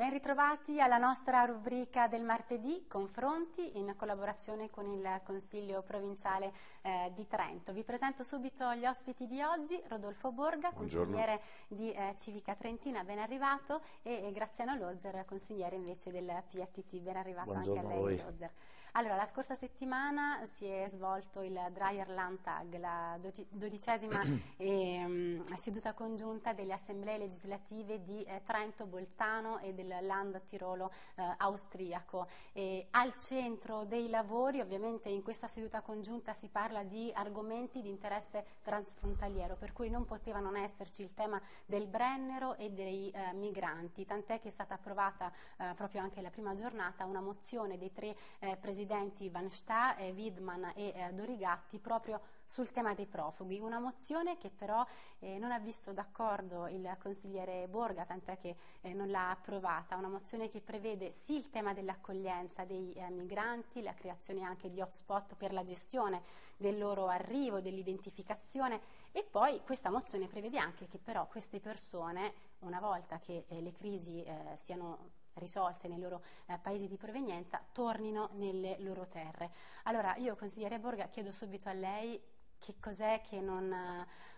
Ben ritrovati alla nostra rubrica del martedì, confronti, in collaborazione con il Consiglio Provinciale eh, di Trento. Vi presento subito gli ospiti di oggi, Rodolfo Borga, Buongiorno. consigliere di eh, Civica Trentina, ben arrivato, e, Graziano Lozzer, consigliere invece del PATT, ben arrivato Buongiorno anche a lei a Lozzer. Allora, la scorsa settimana si è svolto il Dryer Landtag, la dodicesima eh, seduta congiunta delle assemblee legislative di eh, Trento Bolzano e del Land Tirolo eh, austriaco. E al centro dei lavori, ovviamente in questa seduta congiunta si parla di argomenti di interesse transfrontaliero, per cui non poteva non esserci il tema del Brennero e dei eh, migranti, tant'è che è stata approvata eh, proprio anche la prima giornata una mozione dei tre eh, presidenti presidenti Van Sta, eh, Widman e eh, Dorigatti proprio sul tema dei profughi, una mozione che però eh, non ha visto d'accordo il consigliere Borga, tant'è che eh, non l'ha approvata, una mozione che prevede sì il tema dell'accoglienza dei eh, migranti, la creazione anche di hotspot per la gestione del loro arrivo, dell'identificazione e poi questa mozione prevede anche che però queste persone, una volta che eh, le crisi siano risolte nei loro eh, paesi di provenienza tornino nelle loro terre. Allora io consigliere Borga chiedo subito a lei che cos'è che non,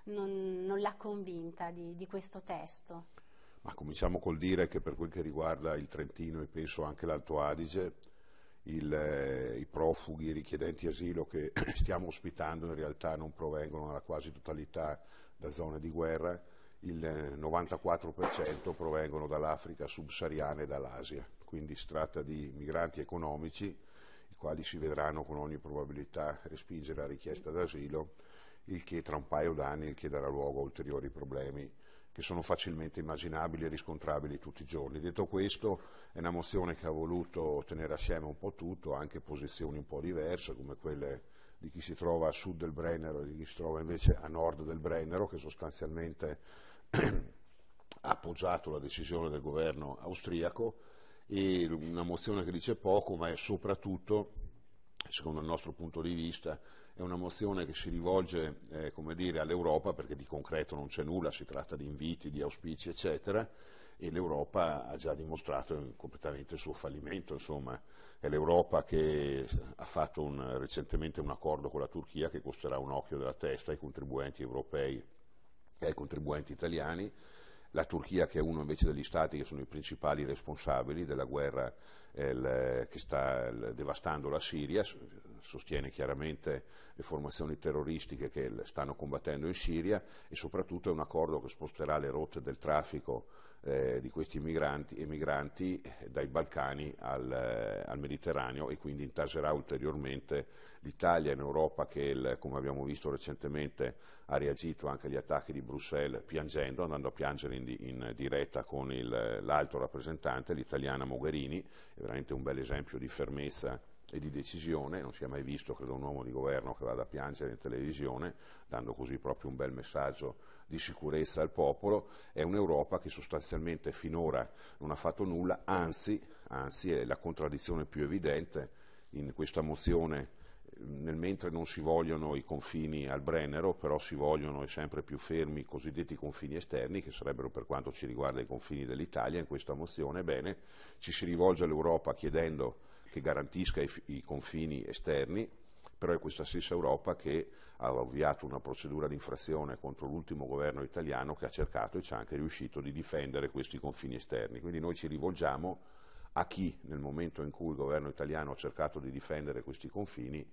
non, non l'ha convinta di, di questo testo. Ma cominciamo col dire che per quel che riguarda il Trentino e penso anche l'Alto Adige, il, eh, i profughi richiedenti asilo che stiamo ospitando in realtà non provengono nella quasi totalità da zone di guerra il 94% provengono dall'Africa subsahariana e dall'Asia, quindi si tratta di migranti economici, i quali si vedranno con ogni probabilità respingere la richiesta d'asilo, il che tra un paio d'anni darà luogo a ulteriori problemi che sono facilmente immaginabili e riscontrabili tutti i giorni. Detto questo, è una mozione che ha voluto tenere assieme un po' tutto, anche posizioni un po' diverse, come quelle di chi si trova a sud del Brennero e di chi si trova invece a nord del Brennero, che sostanzialmente ha appoggiato la decisione del governo austriaco e una mozione che dice poco, ma è soprattutto, secondo il nostro punto di vista, è una mozione che si rivolge eh, dire, all'Europa, perché di concreto non c'è nulla, si tratta di inviti, di auspici, eccetera, e l'Europa ha già dimostrato completamente il suo fallimento, insomma. è l'Europa che ha fatto un, recentemente un accordo con la Turchia che costerà un occhio della testa ai contribuenti europei ai eh, contribuenti italiani, la Turchia che è uno invece degli stati che sono i principali responsabili della guerra eh, che sta devastando la Siria, sostiene chiaramente le formazioni terroristiche che stanno combattendo in Siria e soprattutto è un accordo che sposterà le rotte del traffico eh, di questi migranti, emigranti dai Balcani al, eh, al, Mediterraneo e quindi intaserà ulteriormente l'Italia in Europa che, il, come abbiamo visto recentemente, ha reagito anche agli attacchi di Bruxelles piangendo, andando a piangere in, in diretta con l'alto rappresentante, l'italiana Mogherini, è veramente un bel esempio di fermezza e di decisione, non si è mai visto credo un uomo di governo che vada a piangere in televisione, dando così proprio un bel messaggio di sicurezza al popolo, è un'Europa che sostanzialmente finora non ha fatto nulla, anzi, anzi è la contraddizione più evidente in questa mozione nel mentre non si vogliono i confini al Brennero, però si vogliono e sempre più fermi i cosiddetti confini esterni, che sarebbero per quanto ci riguarda i confini dell'Italia, in questa mozione, bene, ci si rivolge all'Europa chiedendo che garantisca i, i confini esterni, però è questa stessa Europa che ha avviato una procedura di infrazione contro l'ultimo governo italiano che ha cercato e ci ha anche riuscito di difendere questi confini esterni. Quindi noi ci rivolgiamo a chi nel momento in cui il governo italiano ha cercato di difendere questi confini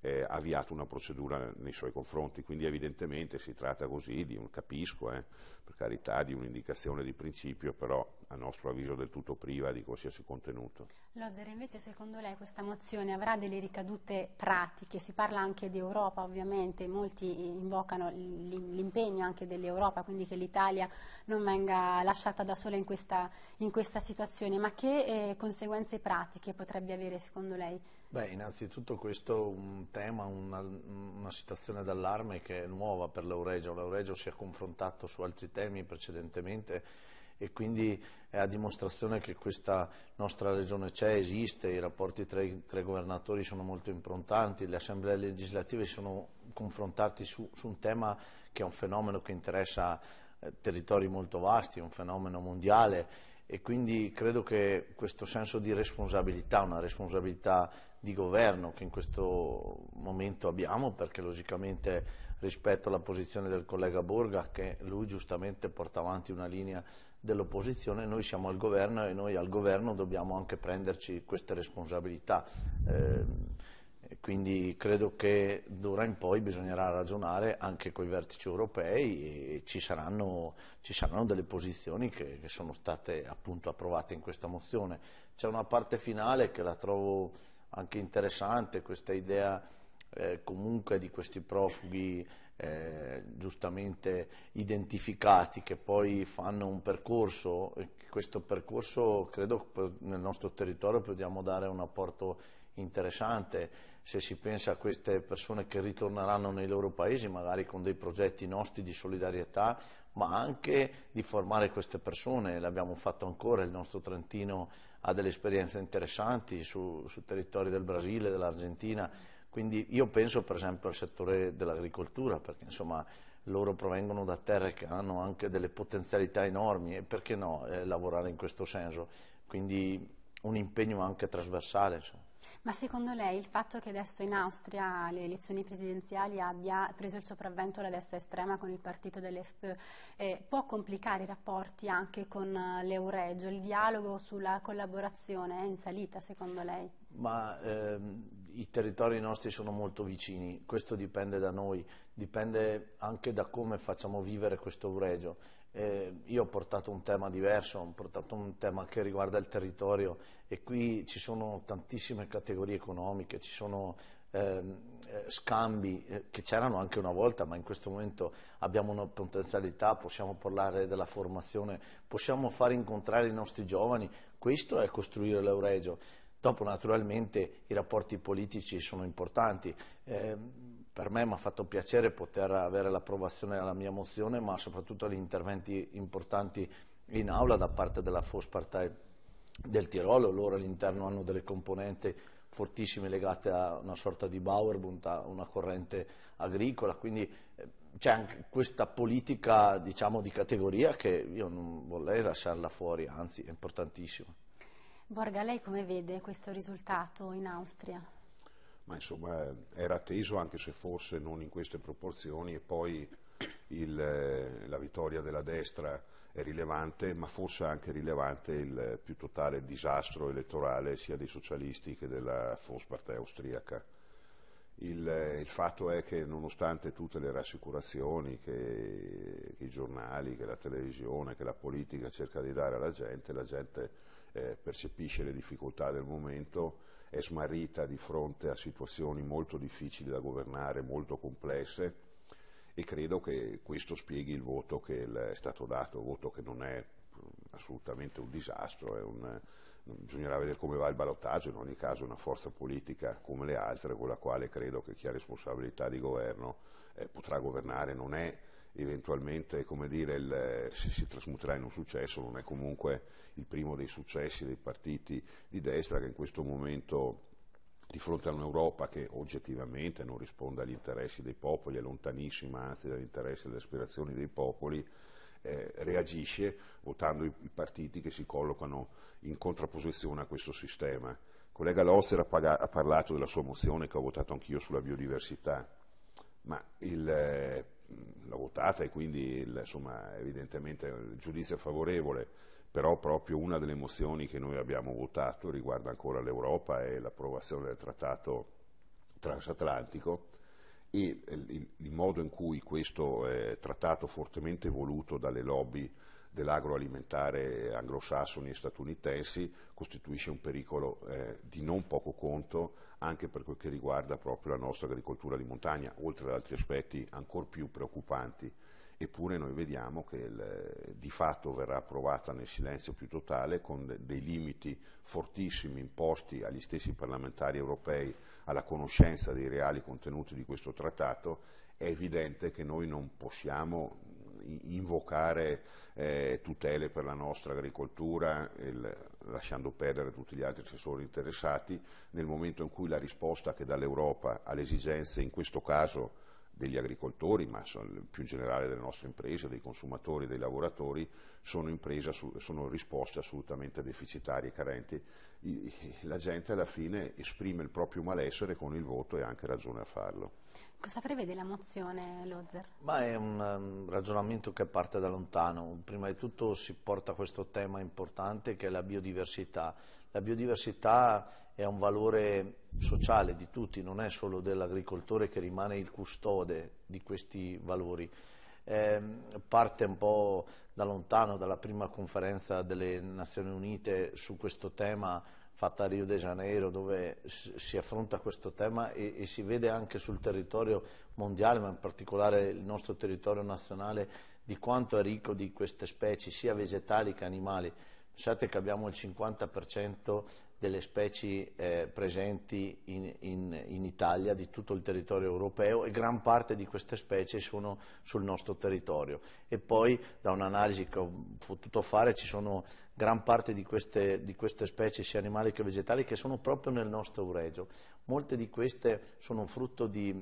eh, ha avviato una procedura nei suoi confronti, quindi evidentemente si tratta così di un capisco, eh, per carità, di un'indicazione di principio, però a nostro avviso del tutto priva di qualsiasi contenuto. Lozzer, invece secondo lei questa mozione avrà delle ricadute pratiche? Si parla anche di Europa ovviamente, molti invocano l'impegno anche dell'Europa, quindi che l'Italia non venga lasciata da sola in questa, in questa situazione, ma che eh, conseguenze pratiche potrebbe avere secondo lei? Beh, innanzitutto questo è un tema, una, una situazione d'allarme che è nuova per l'Euregio, l'Euregio si è confrontato su altri temi precedentemente e quindi è a dimostrazione che questa nostra regione c'è, esiste, i rapporti tra i, tra governatori sono molto improntanti, le assemblee legislative si sono confrontati su, su un tema che è un fenomeno che interessa eh, territori molto vasti, è un fenomeno mondiale e quindi credo che questo senso di responsabilità, una responsabilità di governo che in questo momento abbiamo, perché logicamente rispetto alla posizione del collega Borga che lui giustamente porta avanti una linea dell'opposizione, noi siamo al governo e noi al governo dobbiamo anche prenderci queste responsabilità. Eh, quindi credo che d'ora in poi bisognerà ragionare anche con i vertici europei e ci saranno, ci saranno delle posizioni che, che, sono state appunto approvate in questa mozione. C'è una parte finale che la trovo anche interessante, questa idea eh, comunque di questi profughi eh, giustamente identificati che poi fanno un percorso e questo percorso credo nel nostro territorio possiamo dare un apporto interessante se si pensa a queste persone che ritorneranno nei loro paesi magari con dei progetti nostri di solidarietà ma anche di formare queste persone, l'abbiamo fatto ancora, il nostro Trentino ha delle esperienze interessanti su, su territori del Brasile, dell'Argentina quindi io penso per esempio al settore dell'agricoltura, perché insomma loro provengono da terre che hanno anche delle potenzialità enormi e perché no eh, lavorare in questo senso? Quindi un impegno anche trasversale. Insomma. Ma secondo lei il fatto che adesso in Austria le elezioni presidenziali abbia preso il sopravvento la destra estrema con il partito dell'FP eh, può complicare i rapporti anche con l'Euregio, il dialogo sulla collaborazione è in salita secondo lei? Ma ehm, i territori nostri sono molto vicini, questo dipende da noi, dipende anche da come facciamo vivere questo Uregio. Eh, io ho portato un tema diverso, ho portato un tema che riguarda il territorio e qui ci sono tantissime categorie economiche, ci sono ehm, eh, scambi eh, che c'erano anche una volta, ma in questo momento abbiamo una potenzialità, possiamo parlare della formazione, possiamo far incontrare i nostri giovani, questo è costruire l'Euregio. Dopo naturalmente i rapporti politici sono importanti, eh, per me mi ha fatto piacere poter avere l'approvazione alla mia mozione, ma soprattutto agli interventi importanti in aula da parte della Fospartei del Tirolo, loro all'interno hanno delle componenti fortissime legate a una sorta di Bauerbund, a una corrente agricola, quindi eh, c'è anche questa politica diciamo, di categoria che io non vorrei lasciarla fuori, anzi è importantissima. Borga, lei come vede questo risultato in Austria? Ma insomma era atteso anche se forse non in queste proporzioni e poi il, eh, la vittoria della destra è rilevante ma forse anche rilevante il più totale disastro elettorale sia dei socialisti che della Volkspartei austriaca. Il, eh, il, fatto è che nonostante tutte le rassicurazioni che, che, i giornali, che la televisione, che la politica cerca di dare alla gente, la gente eh, percepisce le difficoltà del momento, è smarrita di fronte a situazioni molto difficili da governare, molto complesse e credo che questo spieghi il voto che è stato dato, voto che non è mm, assolutamente un disastro, è un, bisognerà vedere come va il ballottaggio, in ogni caso una forza politica come le altre con la quale credo che chi ha responsabilità di governo eh, potrà governare, non è eventualmente come dire, il, eh, se si trasmuterà in un successo, non è comunque il primo dei successi dei partiti di destra che in questo momento di fronte a un'Europa che oggettivamente non risponde agli interessi dei popoli, è lontanissima anzi dagli interessi e dalle aspirazioni dei popoli, eh, reagisce votando i, partiti che si collocano in contrapposizione a questo sistema. Il collega Losser ha, ha, parlato della sua mozione che ho votato anch'io sulla biodiversità, ma eh, l'ho votata e quindi il, insomma, evidentemente il giudizio è favorevole, però proprio una delle mozioni che noi abbiamo votato riguarda ancora l'Europa e l'approvazione del trattato transatlantico e eh, il, modo in cui questo è trattato fortemente voluto dalle lobby dell'agroalimentare anglosassoni e statunitensi costituisce un pericolo eh, di non poco conto anche per quel che riguarda proprio la nostra agricoltura di montagna, oltre ad altri aspetti ancor più preoccupanti eppure noi vediamo che il, di fatto verrà approvata nel silenzio più totale con de, dei limiti fortissimi imposti agli stessi parlamentari europei alla conoscenza dei reali contenuti di questo trattato, è evidente che noi non possiamo invocare eh, tutele per la nostra agricoltura, il, lasciando perdere tutti gli altri assessori interessati, nel momento in cui la risposta che dà l'Europa alle esigenze, in questo caso degli agricoltori, ma più in generale delle nostre imprese, dei consumatori, dei lavoratori, sono, imprese, sono risposte assolutamente deficitarie e carenti. La gente alla fine esprime il proprio malessere con il voto e ha anche ragione a farlo. Cosa prevede la mozione Lozer? Ma è un um, ragionamento che parte da lontano. Prima di tutto si porta questo tema importante che è la biodiversità. La biodiversità è un valore sociale di tutti, non è solo dell'agricoltore che rimane il custode di questi valori. Eh, parte un po' da lontano, dalla prima conferenza delle Nazioni Unite su questo tema fatta a Rio de Janeiro dove si affronta questo tema e, e si vede anche sul territorio mondiale, ma in particolare il nostro territorio nazionale, di quanto è ricco di queste specie, sia vegetali che animali. Pensate che abbiamo il 50% delle specie eh, presenti in, in, in, Italia, di tutto il territorio europeo e gran parte di queste specie sono sul nostro territorio. E poi da un'analisi che ho potuto fare ci sono gran parte di queste, di queste specie sia animali che vegetali che sono proprio nel nostro uregio. Molte di queste sono frutto di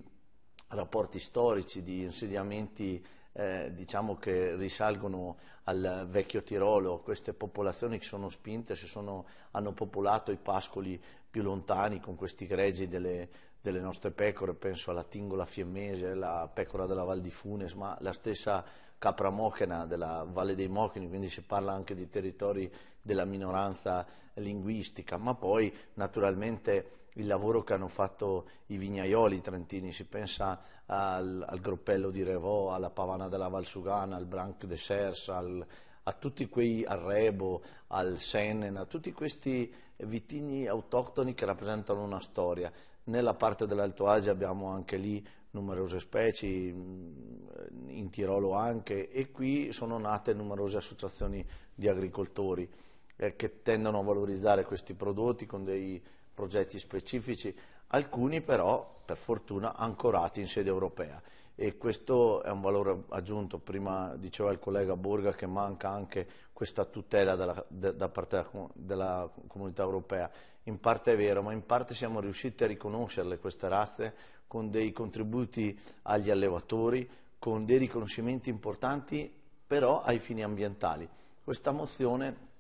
rapporti storici, di insediamenti eh, diciamo che risalgono al vecchio Tirolo, queste popolazioni che sono spinte, sono, hanno popolato i pascoli più lontani con questi greggi delle, delle nostre pecore, penso alla tingola fiemmese, la pecora della Val di Funes, ma la stessa capra mochena della Valle dei Mocheni, quindi si parla anche di territori della minoranza linguistica, ma poi naturalmente il lavoro che hanno fatto i vignaioli trentini, si pensa al, al gruppello di Revò, alla Pavana della Valsugana, al Branc de Sersa, al, a tutti quei, arrebo, al Senen, a tutti questi vitigni autoctoni che rappresentano una storia. Nella parte dell'Alto Asia abbiamo anche lì numerose specie, mm, in Tirolo anche, e qui sono nate numerose associazioni di agricoltori eh, che tendono a valorizzare questi prodotti con dei progetti specifici, alcuni però per fortuna ancorati in sede europea e questo è un valore aggiunto, prima diceva il collega Borga che manca anche questa tutela dalla, de, da parte della, comunità europea, in parte è vero ma in parte siamo riusciti a riconoscerle queste razze con dei contributi agli allevatori, con dei riconoscimenti importanti però ai fini ambientali. Questa mozione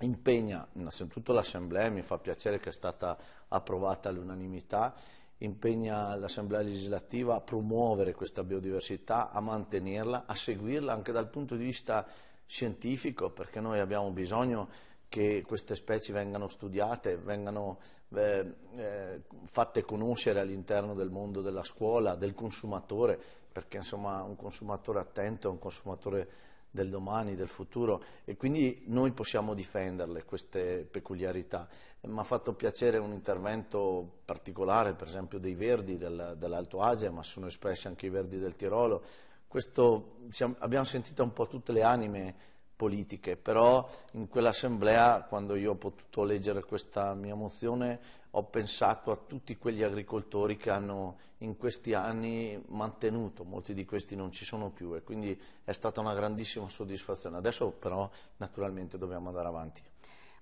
impegna innanzitutto l'Assemblea, mi fa piacere che è stata approvata all'unanimità, impegna l'Assemblea legislativa a promuovere questa biodiversità, a mantenerla, a seguirla anche dal punto di vista scientifico, perché noi abbiamo bisogno che queste specie vengano studiate, vengano eh, eh, fatte conoscere all'interno del mondo della scuola, del consumatore, perché insomma un consumatore attento è un consumatore del domani, del futuro e quindi noi possiamo difenderle queste peculiarità. Mi ha fatto piacere un intervento particolare, per esempio dei Verdi del, dell'Alto Asia, ma sono espressi anche i Verdi del Tirolo. Questo, siamo, abbiamo sentito un po' tutte le anime politiche, però in quell'assemblea quando io ho potuto leggere questa mia mozione ho pensato a tutti quegli agricoltori che hanno in questi anni mantenuto, molti di questi non ci sono più e quindi è stata una grandissima soddisfazione. Adesso però naturalmente dobbiamo andare avanti.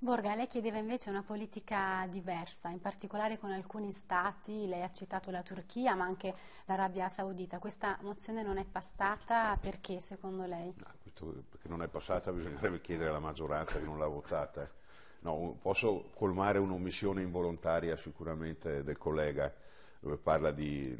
Borga, lei chiedeva invece una politica diversa, in particolare con alcuni stati, lei ha citato la Turchia ma anche l'Arabia Saudita. Questa mozione non è passata perché secondo lei? No detto, perché non è passata bisognerebbe chiedere alla maggioranza che non l'ha votata. Eh. No, posso colmare un'omissione involontaria sicuramente del collega dove parla di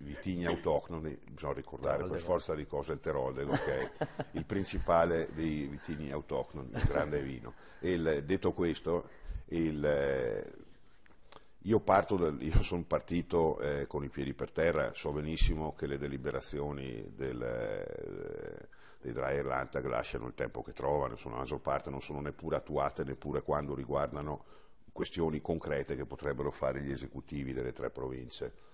vitigni autoctoni, bisogna ricordare Teroldego. per forza di cose il Teroldego, che è il principale dei vitigni autoctoni, il grande vino. Il, detto questo, il, io, del, io sono partito eh, con i piedi per terra, so benissimo che le deliberazioni del, dei dryer Lantag lasciano il tempo che trovano, sono, la maggior parte non sono neppure attuate neppure quando riguardano questioni concrete che potrebbero fare gli esecutivi delle tre province.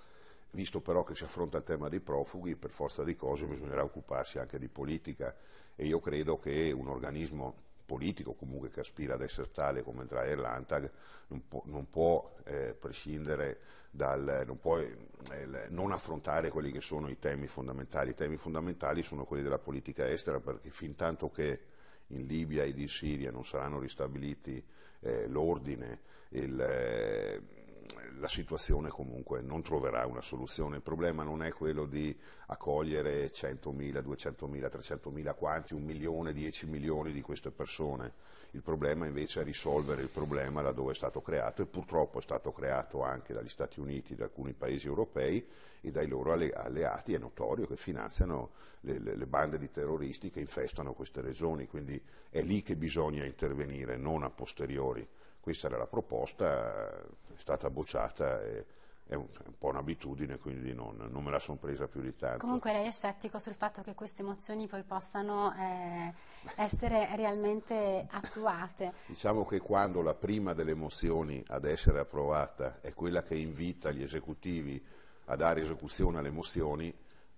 Visto però che si affronta il tema dei profughi, per forza di cose bisognerà occuparsi anche di politica e io credo che un organismo politico comunque che aspira ad essere tale come entrare nell'Antag non può, non può eh, prescindere dal, non può eh, non affrontare quelli che sono i temi fondamentali. I temi fondamentali sono quelli della politica estera perché fin tanto che in Libia ed in Siria non saranno ristabiliti eh, l'ordine, il eh, la situazione comunque non troverà una soluzione. Il problema non è quello di accogliere 100.000, 200.000, 300.000, quanti, un milione, 10 milioni di queste persone. Il problema invece è risolvere il problema laddove è stato creato e purtroppo è stato creato anche dagli Stati Uniti, da alcuni paesi europei e dai loro alleati. È notorio che finanziano le, le, le bande di terroristi che infestano queste regioni, quindi è lì che bisogna intervenire, non a posteriori. Questa era la proposta, è stata bocciata e è un, po' un'abitudine, quindi non, non me la sono presa più di tanto. Comunque lei è scettico sul fatto che queste mozioni poi possano eh, essere realmente attuate. Diciamo che quando la prima delle mozioni ad essere approvata è quella che invita gli esecutivi a dare esecuzione alle mozioni,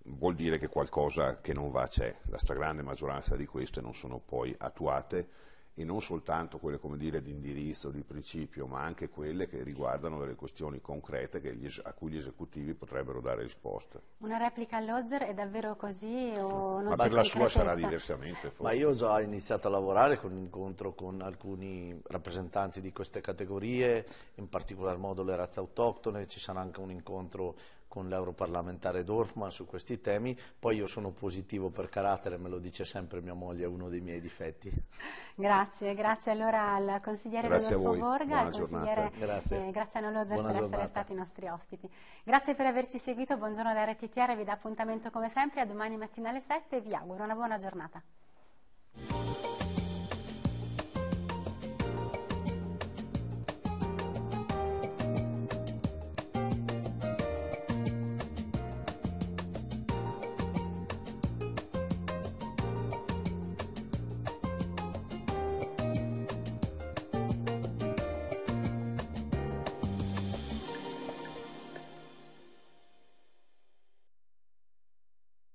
vuol dire che qualcosa che non va c'è. La stragrande maggioranza di queste non sono poi attuate e non soltanto quelle dire, di indirizzo, di principio, ma anche quelle che riguardano delle questioni concrete gli, a cui gli esecutivi potrebbero dare risposte. Una replica all'Ozer è davvero così? O non Ma per la sua sarà diversamente. Forse. Ma io ho già iniziato a lavorare con l'incontro con alcuni rappresentanti di queste categorie, in particolar modo le razze autoctone, ci sarà anche un incontro con l'europarlamentare Dorfman su questi temi, poi io sono positivo per carattere, me lo dice sempre mia moglie, è uno dei miei difetti. Grazie, grazie allora al consigliere grazie Rodolfo Borga, al consigliere eh, grazie. Eh, Graziano Lozer Buona per giornata. essere stati i nostri ospiti. Grazie per averci seguito, buongiorno da RTTR, vi dà appuntamento come sempre a domani mattina alle 7 e vi auguro una buona giornata.